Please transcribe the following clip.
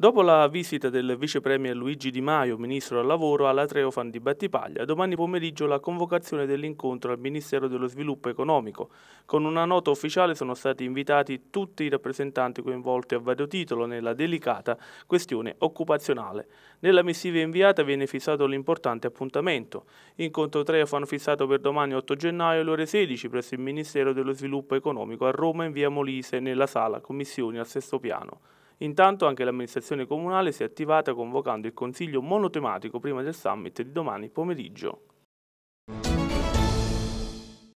Dopo la visita del vice premier Luigi Di Maio, ministro del lavoro, alla Treofan di Battipaglia, domani pomeriggio la convocazione dell'incontro al Ministero dello Sviluppo Economico. Con una nota ufficiale sono stati invitati tutti i rappresentanti coinvolti a vario titolo nella delicata questione occupazionale. Nella missiva inviata viene fissato l'importante appuntamento. Incontro Treofan fissato per domani 8 gennaio alle ore 16 presso il Ministero dello Sviluppo Economico a Roma in via Molise nella sala Commissioni al sesto piano. Intanto anche l'amministrazione comunale si è attivata convocando il consiglio monotematico prima del summit di domani pomeriggio.